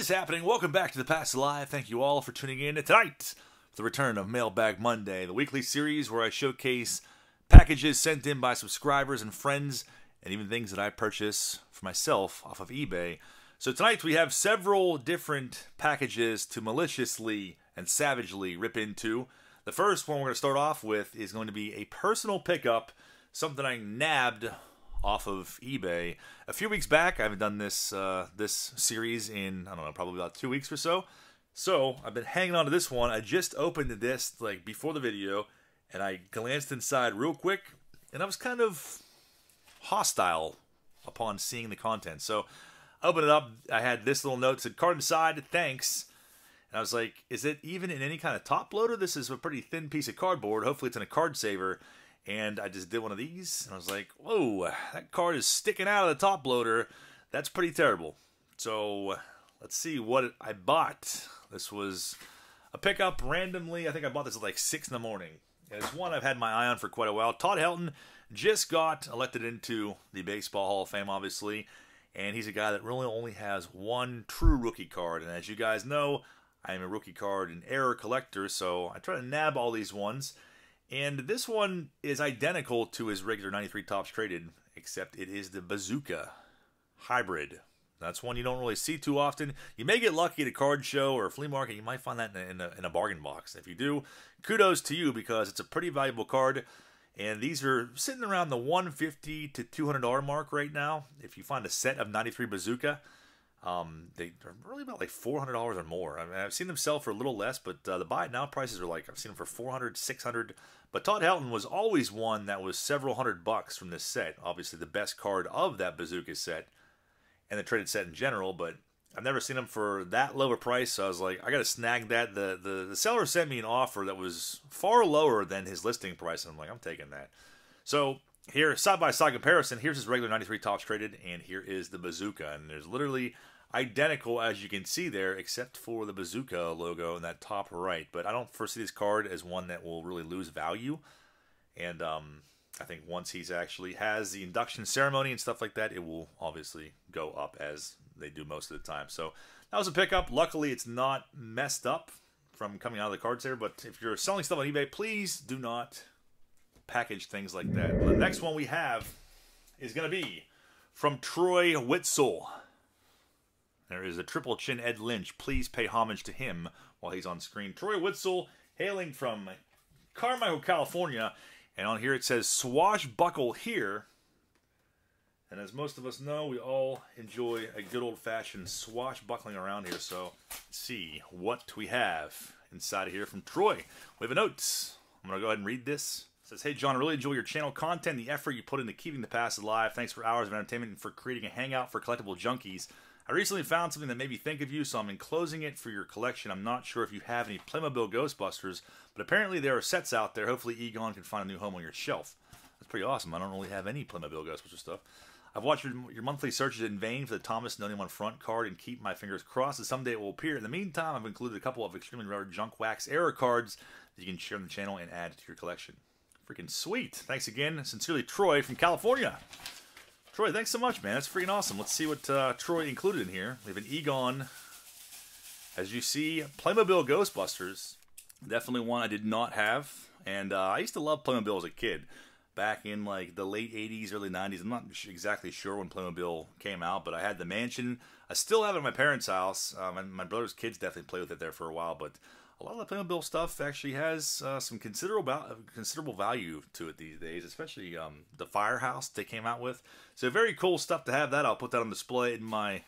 is happening? Welcome back to The Past Live. Thank you all for tuning in. Tonight, the return of Mailbag Monday, the weekly series where I showcase packages sent in by subscribers and friends, and even things that I purchase for myself off of eBay. So tonight we have several different packages to maliciously and savagely rip into. The first one we're going to start off with is going to be a personal pickup, something I nabbed off of eBay. A few weeks back, I haven't done this uh, this series in I don't know, probably about two weeks or so. So I've been hanging on to this one. I just opened this like before the video, and I glanced inside real quick, and I was kind of hostile upon seeing the content. So I opened it up. I had this little note said card inside. Thanks. And I was like, is it even in any kind of top loader? This is a pretty thin piece of cardboard. Hopefully it's in a card saver and I just did one of these, and I was like, whoa, that card is sticking out of the top loader. That's pretty terrible. So let's see what I bought. This was a pickup randomly. I think I bought this at like 6 in the morning. And it's one I've had my eye on for quite a while. Todd Helton just got elected into the Baseball Hall of Fame, obviously. And he's a guy that really only has one true rookie card. And as you guys know, I am a rookie card and error collector, so I try to nab all these ones. And this one is identical to his regular 93 tops traded, except it is the Bazooka hybrid. That's one you don't really see too often. You may get lucky at a card show or a flea market. You might find that in a, in a, in a bargain box. If you do, kudos to you because it's a pretty valuable card. And these are sitting around the 150 to $200 mark right now. If you find a set of 93 Bazooka, um, they are really about like four hundred dollars or more. I mean, I've seen them sell for a little less, but uh, the buy it now prices are like I've seen them for 400 600 But Todd Helton was always one that was several hundred bucks from this set. Obviously, the best card of that Bazooka set and the traded set in general. But I've never seen them for that low a price. So I was like, I gotta snag that. The the, the seller sent me an offer that was far lower than his listing price, and I'm like, I'm taking that. So here, side by side comparison, here's his regular 93 tops traded, and here is the Bazooka, and there's literally identical as you can see there, except for the bazooka logo in that top right. But I don't foresee this card as one that will really lose value. And um, I think once he's actually has the induction ceremony and stuff like that, it will obviously go up as they do most of the time. So that was a pickup. Luckily, it's not messed up from coming out of the cards there. But if you're selling stuff on eBay, please do not package things like that. The next one we have is going to be from Troy Witzel. There is a triple chin Ed Lynch. Please pay homage to him while he's on screen. Troy Witzel, hailing from Carmichael, California. And on here it says swashbuckle here. And as most of us know, we all enjoy a good old fashioned swashbuckling around here. So see what we have inside of here from Troy. We have a note. I'm going to go ahead and read this. says, Hey, John, I really enjoy your channel content, the effort you put into keeping the past alive. Thanks for hours of entertainment and for creating a hangout for collectible junkies. I recently found something that made me think of you, so I'm enclosing it for your collection. I'm not sure if you have any Playmobil Ghostbusters, but apparently there are sets out there. Hopefully Egon can find a new home on your shelf. That's pretty awesome. I don't really have any Playmobil Ghostbuster stuff. I've watched your, your monthly searches in vain for the Thomas Noney One front card and keep my fingers crossed that someday it will appear. In the meantime, I've included a couple of extremely rare junk wax error cards that you can share on the channel and add to your collection. Freaking sweet. Thanks again. Sincerely, Troy from California. Troy, thanks so much, man. That's freaking awesome. Let's see what uh, Troy included in here. We have an Egon. As you see, Playmobil Ghostbusters. Definitely one I did not have. And uh, I used to love Playmobil as a kid. Back in like the late 80s, early 90s. I'm not exactly sure when Playmobil came out, but I had the mansion. I still have it at my parents' house. Um, uh, and my brother's kids definitely played with it there for a while, but a lot of the Playmobil stuff actually has uh, some considerable uh, considerable value to it these days, especially um, the firehouse they came out with. So very cool stuff to have that. I'll put that on display in my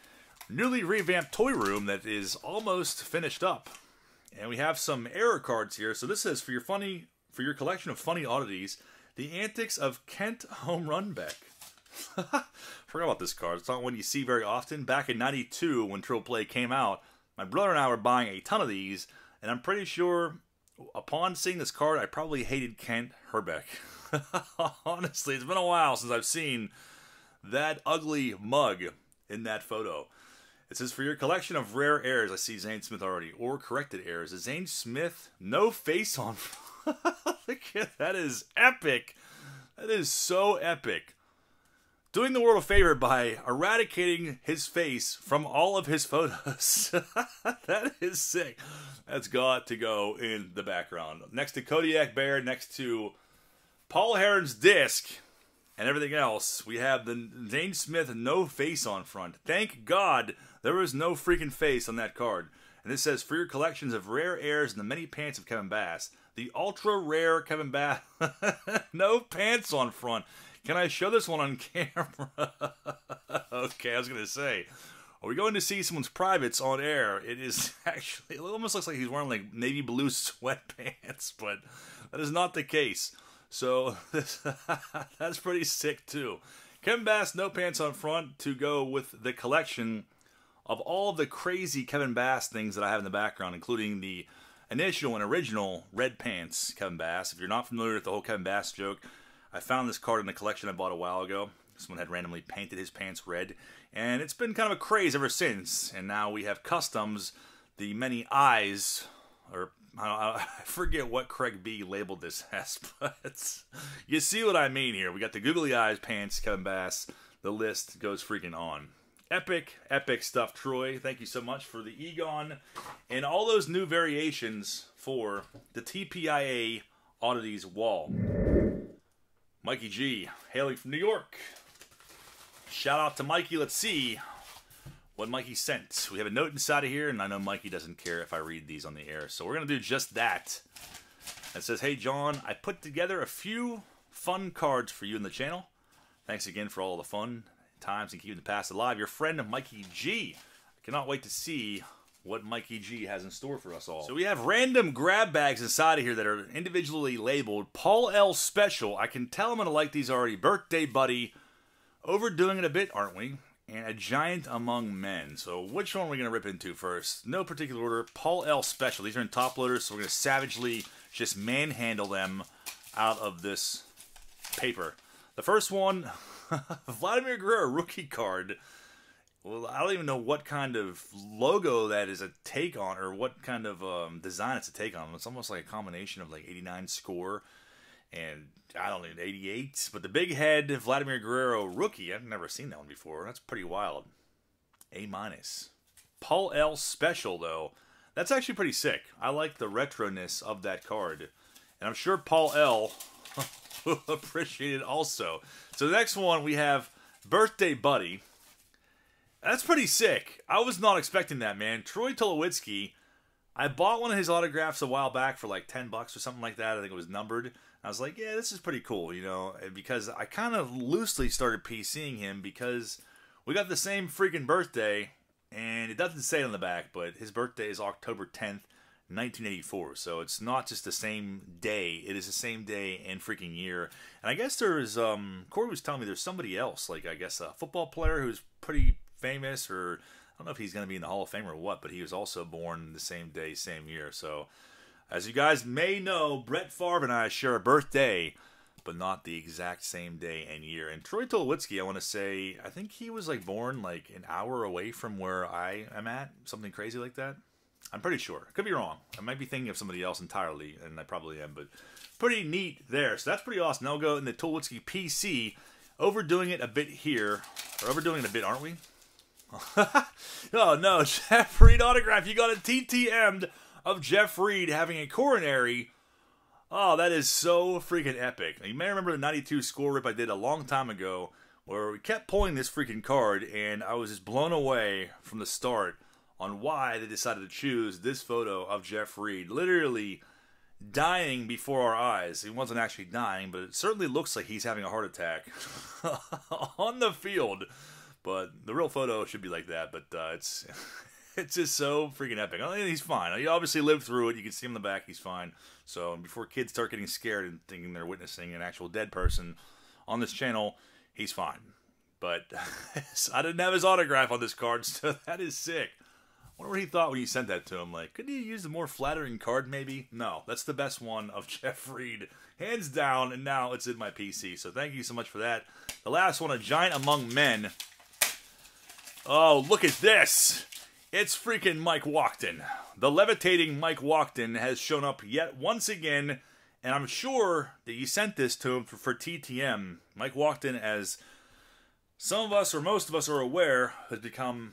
newly revamped toy room that is almost finished up. And we have some error cards here. So this says for your funny for your collection of funny oddities, the antics of Kent Home Run Beck. Forgot about this card. It's not one you see very often. Back in '92, when Triple Play came out, my brother and I were buying a ton of these and I'm pretty sure upon seeing this card, I probably hated Kent Herbeck. Honestly, it's been a while since I've seen that ugly mug in that photo. It says, for your collection of rare errors, I see Zane Smith already, or corrected errors. Is Zane Smith no face on? Look at that is epic. That is so epic doing the world a favor by eradicating his face from all of his photos. that is sick. That's got to go in the background. Next to Kodiak Bear, next to Paul Heron's disc, and everything else, we have the Zane Smith no face on front. Thank God there was no freaking face on that card. And this says, for your collections of rare airs and the many pants of Kevin Bass, the ultra rare Kevin Bass, no pants on front. Can I show this one on camera? okay, I was gonna say. Are we going to see someone's privates on air? It is actually, it almost looks like he's wearing like navy blue sweatpants, but that is not the case. So that's pretty sick too. Kevin Bass, no pants on front to go with the collection of all the crazy Kevin Bass things that I have in the background, including the initial and original red pants Kevin Bass. If you're not familiar with the whole Kevin Bass joke, I found this card in a collection I bought a while ago. Someone had randomly painted his pants red, and it's been kind of a craze ever since. And now we have customs, the many eyes, or I, I forget what Craig B labeled this as, but you see what I mean here. We got the googly eyes pants, Kevin Bass. The list goes freaking on. Epic, epic stuff, Troy. Thank you so much for the Egon and all those new variations for the TPIA Oddities wall. Mikey G, hailing from New York. Shout out to Mikey. Let's see what Mikey sent. We have a note inside of here, and I know Mikey doesn't care if I read these on the air, so we're going to do just that. It says, Hey, John, I put together a few fun cards for you in the channel. Thanks again for all the fun times and keeping the past alive. Your friend, Mikey G. I cannot wait to see what Mikey G has in store for us all. So we have random grab bags inside of here that are individually labeled Paul L Special. I can tell I'm going to like these already. Birthday Buddy. Overdoing it a bit, aren't we? And A Giant Among Men. So which one are we going to rip into first? No particular order. Paul L Special. These are in top loaders, so we're going to savagely just manhandle them out of this paper. The first one, Vladimir Guerrero rookie card well, I don't even know what kind of logo that is a take on, or what kind of um, design it's a take on. It's almost like a combination of like '89 score and I don't know '88, but the big head Vladimir Guerrero rookie. I've never seen that one before. That's pretty wild. A minus. Paul L special though. That's actually pretty sick. I like the retroness of that card, and I'm sure Paul L will appreciate it also. So the next one we have Birthday Buddy. That's pretty sick. I was not expecting that, man. Troy Tulowitzki, I bought one of his autographs a while back for like 10 bucks or something like that. I think it was numbered. I was like, yeah, this is pretty cool, you know, eh, because I kind of loosely started PCing him because we got the same freaking birthday, and it doesn't say it on the back, but his birthday is October 10th, 1984. So it's not just the same day, it is the same day and freaking year. And I guess there is, um, Corey was telling me there's somebody else, like I guess a football player who's pretty famous or I don't know if he's going to be in the Hall of Fame or what, but he was also born the same day, same year. So, as you guys may know, Brett Favre and I share a birthday, but not the exact same day and year. And Troy Tulowitzki, I want to say, I think he was like born like an hour away from where I am at, something crazy like that. I'm pretty sure. could be wrong. I might be thinking of somebody else entirely, and I probably am, but pretty neat there. So that's pretty awesome. Now we'll go in the Tulowitzki PC. Overdoing it a bit here. Or overdoing it a bit, aren't we? oh no, Jeff Reed autograph. You got a TTM'd of Jeff Reed having a coronary. Oh, that is so freaking epic. you may remember the 92 score rip I did a long time ago where we kept pulling this freaking card and I was just blown away from the start on why they decided to choose this photo of Jeff Reed. Literally dying before our eyes. He wasn't actually dying, but it certainly looks like he's having a heart attack on the field. But the real photo should be like that. But uh, it's it's just so freaking epic. Oh, he's fine. He obviously lived through it. You can see him in the back. He's fine. So before kids start getting scared and thinking they're witnessing an actual dead person on this channel, he's fine. But I didn't have his autograph on this card, so that is sick. I wonder what he thought when you sent that to him. Like, could you use a more flattering card, maybe? No, that's the best one of Jeff Reed, hands down. And now it's in my PC. So thank you so much for that. The last one, a giant among men. Oh, look at this! It's freaking Mike Walkden. The levitating Mike Walkden has shown up yet once again, and I'm sure that you sent this to him for, for TTM. Mike Walkden, as some of us or most of us are aware, has become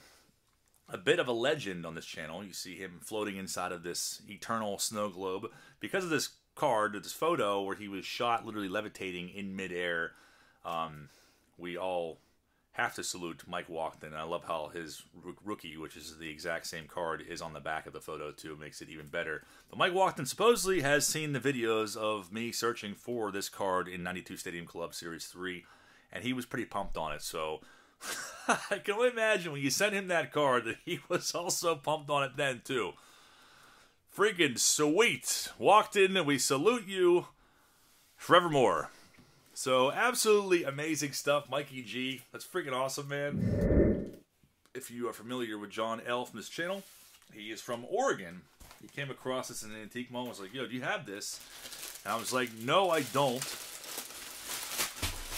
a bit of a legend on this channel. You see him floating inside of this eternal snow globe because of this card, this photo where he was shot literally levitating in midair. Um, we all have to salute Mike Walkden. I love how his rookie, which is the exact same card, is on the back of the photo too. It makes it even better. But Mike Walkden supposedly has seen the videos of me searching for this card in 92 Stadium Club Series 3, and he was pretty pumped on it. So I can only imagine when you sent him that card that he was also pumped on it then too. Freaking sweet. Walkden, and we salute you forevermore. So absolutely amazing stuff, Mikey G. That's freaking awesome, man. If you are familiar with John L. from this channel, he is from Oregon. He came across this in an antique mall and was like, yo, do you have this? And I was like, no, I don't.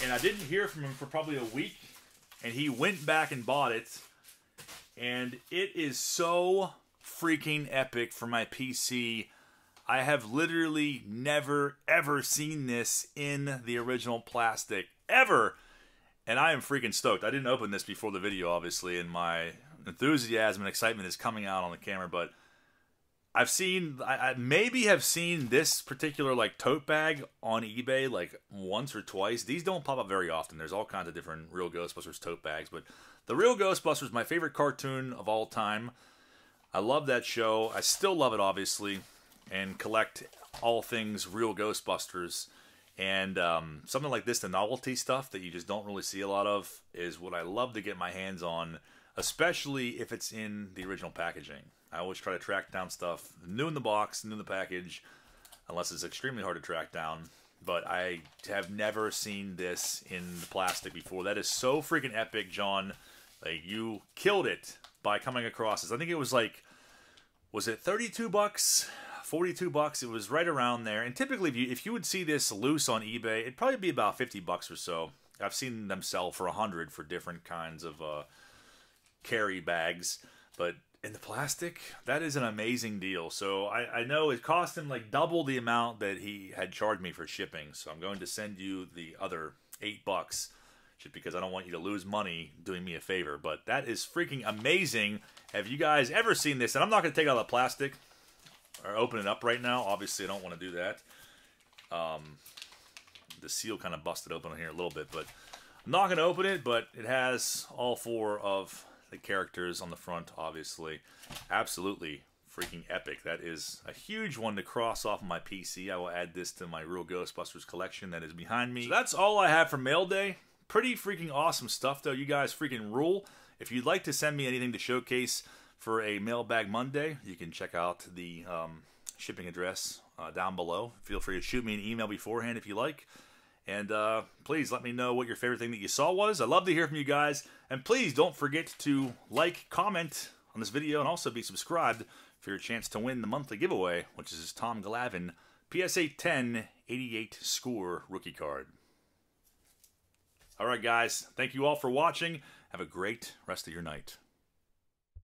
And I didn't hear from him for probably a week. And he went back and bought it. And it is so freaking epic for my PC I have literally never, ever seen this in the original plastic. Ever! And I am freaking stoked. I didn't open this before the video, obviously, and my enthusiasm and excitement is coming out on the camera, but I've seen, I, I, maybe have seen this particular like tote bag on eBay like once or twice. These don't pop up very often. There's all kinds of different Real Ghostbusters tote bags, but the Real Ghostbusters, my favorite cartoon of all time. I love that show. I still love it, obviously and collect all things real Ghostbusters. And um, something like this, the novelty stuff that you just don't really see a lot of, is what I love to get my hands on, especially if it's in the original packaging. I always try to track down stuff new in the box, new in the package, unless it's extremely hard to track down. But I have never seen this in the plastic before. That is so freaking epic, John. Like you killed it by coming across this. I think it was like, was it 32 bucks 42 bucks. It was right around there. And typically, if you, if you would see this loose on eBay, it'd probably be about 50 bucks or so. I've seen them sell for 100 for different kinds of uh, carry bags. But in the plastic, that is an amazing deal. So I, I know it cost him like double the amount that he had charged me for shipping. So I'm going to send you the other 8 bucks just because I don't want you to lose money doing me a favor. But that is freaking amazing. Have you guys ever seen this? And I'm not going to take out the plastic or open it up right now. Obviously, I don't want to do that. Um, the seal kind of busted open here a little bit, but I'm not going to open it, but it has all four of the characters on the front, obviously. Absolutely freaking epic. That is a huge one to cross off my PC. I will add this to my Real Ghostbusters collection that is behind me. So that's all I have for Mail Day. Pretty freaking awesome stuff, though. You guys freaking rule. If you'd like to send me anything to showcase, for a Mailbag Monday. You can check out the um, shipping address uh, down below. Feel free to shoot me an email beforehand if you like. And uh, please let me know what your favorite thing that you saw was. I love to hear from you guys. And please don't forget to like, comment on this video, and also be subscribed for your chance to win the monthly giveaway, which is Tom Glavin PSA 10 88 score rookie card. All right, guys. Thank you all for watching. Have a great rest of your night.